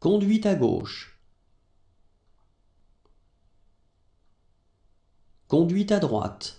Conduite à gauche. Conduite à droite.